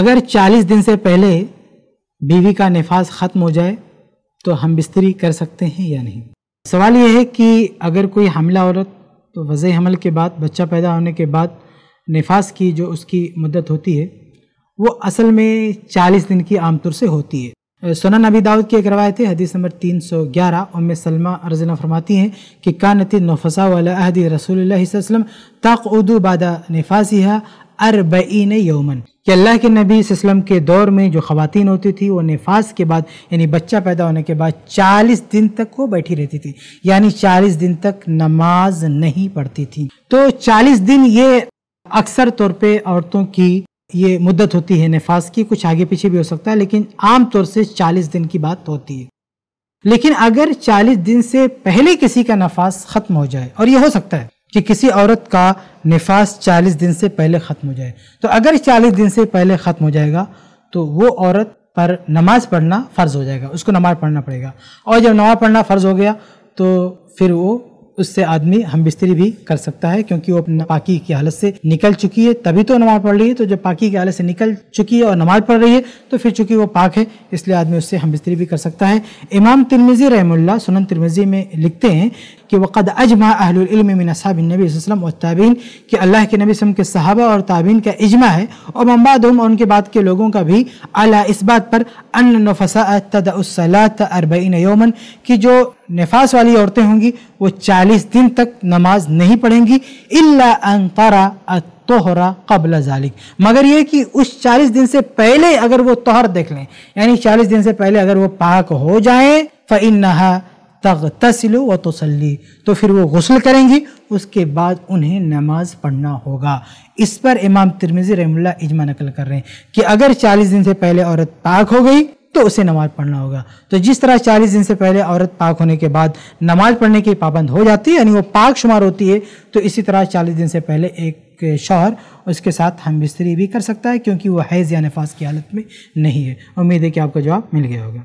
अगर 40 दिन से पहले बीवी का नफाज ख़त्म हो जाए तो हम बिस्तरी कर सकते हैं या नहीं सवाल यह है कि अगर कोई हमला औरत तो वज़ हमल के बाद बच्चा पैदा होने के बाद नफाज की जो उसकी मदत होती है वो असल में 40 दिन की आमतौर से होती है सोना नबी दाऊद की एक रवायत है हदीस नंबर 311 उम सलमा अर्जना फरमाती हैं कि कानती नफसा वाला अहदी रसूल तक उदू बादा नफाजिहा अरबीन यौमन कि अल्लाह के नबी वसम के दौर में जो ख़वान होती थी वो नफास के बाद यानी बच्चा पैदा होने के बाद 40 दिन तक वो बैठी रहती थी यानी 40 दिन तक नमाज नहीं पढ़ती थी तो 40 दिन ये अक्सर तौर पे औरतों की ये मुद्दत होती है नफास की कुछ आगे पीछे भी हो सकता है लेकिन आम तौर से 40 दिन की बात होती है लेकिन अगर 40 दिन से पहले किसी का नफास ख़त्म हो जाए और ये हो सकता है कि किसी औरत का निफास 40 दिन से पहले ख़त्म हो जाए तो अगर 40 दिन से पहले ख़त्म हो जाएगा तो वो औरत पर नमाज़ पढ़ना फ़र्ज़ हो जाएगा उसको नमाज़ पढ़ना पड़ेगा और जब नमाज़ पढ़ना फ़र्ज़ हो गया तो फिर वो उससे आदमी हम बिस्तरी भी कर सकता है क्योंकि वो अपनी पाकी की हालत से निकल चुकी है तभी तो नमाज़ पढ़ रही है तो जब पाकी की हालत से निकल चुकी है और नमाज़ पढ़ रही है तो फिर चूंकि वो पाक है इसलिए आदमी उससे हम बिस्तरी भी कर सकता है इमाम तिरमिज़ी रहमुल्ला सुनन तिरमिज़ी में लिखते हैं कि वक़द अजमा अहलम मिन साहब नबी वसलम और ताबीन कि अल्लाह के नबी वसम के सहाबा और ताबीन का इजमा है और मम्बादम और उनके बाद के लोगों का भी अला इस बात पर अन नफसा तदसलात अरबईन यौमन कि जो नफास वाली औरतें होंगी वो चालीस दिन तक नमाज नहीं पढ़ेंगी इल्ला अंतरा तोहरा कबल जालिक मगर यह कि उस चालीस दिन से पहले अगर वो तोहर देख लें यानी चालीस दिन से पहले अगर वो पाक हो जाए फ़ नहा तग तसिल व तसली तो फिर वो गसल करेंगी उसके बाद उन्हें नमाज पढ़ना होगा इस पर इमाम तिरमिज़ी रहमुल्ला इजमा नकल कर रहे हैं कि अगर 40 दिन से पहले औरत पाक हो गई तो उसे नमाज पढ़ना होगा तो जिस तरह 40 दिन से पहले औरत पाक होने के बाद नमाज पढ़ने की पाबंद हो जाती है यानी वो पाक शुमार होती है तो इसी तरह 40 दिन से पहले एक शौहर उसके साथ हम बिस्तरी भी कर सकता है क्योंकि वो हैज़ या नफास की हालत में नहीं है उम्मीद है कि आपका जवाब मिल गया होगा